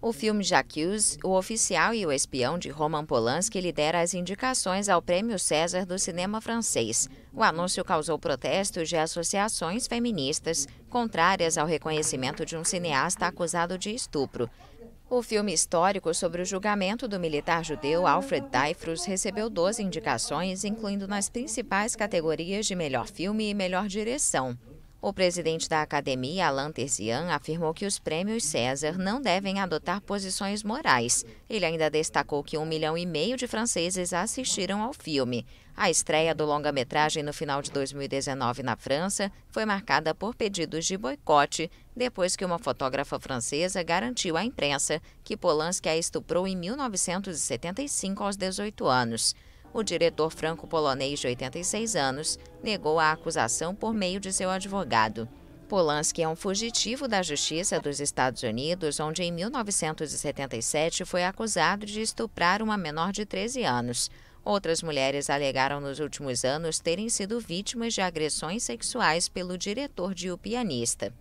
O filme Jacques, O Oficial e o Espião de Roman Polanski lidera as indicações ao Prêmio César do cinema francês. O anúncio causou protestos de associações feministas contrárias ao reconhecimento de um cineasta acusado de estupro. O filme histórico sobre o julgamento do militar judeu Alfred Dreyfus recebeu 12 indicações, incluindo nas principais categorias de melhor filme e melhor direção. O presidente da academia, Alain Terzian, afirmou que os prêmios César não devem adotar posições morais. Ele ainda destacou que um milhão e meio de franceses assistiram ao filme. A estreia do longa-metragem no final de 2019 na França foi marcada por pedidos de boicote, depois que uma fotógrafa francesa garantiu à imprensa que Polanski a estuprou em 1975 aos 18 anos o diretor franco-polonês de 86 anos negou a acusação por meio de seu advogado. Polanski é um fugitivo da justiça dos Estados Unidos, onde em 1977 foi acusado de estuprar uma menor de 13 anos. Outras mulheres alegaram nos últimos anos terem sido vítimas de agressões sexuais pelo diretor de O Pianista.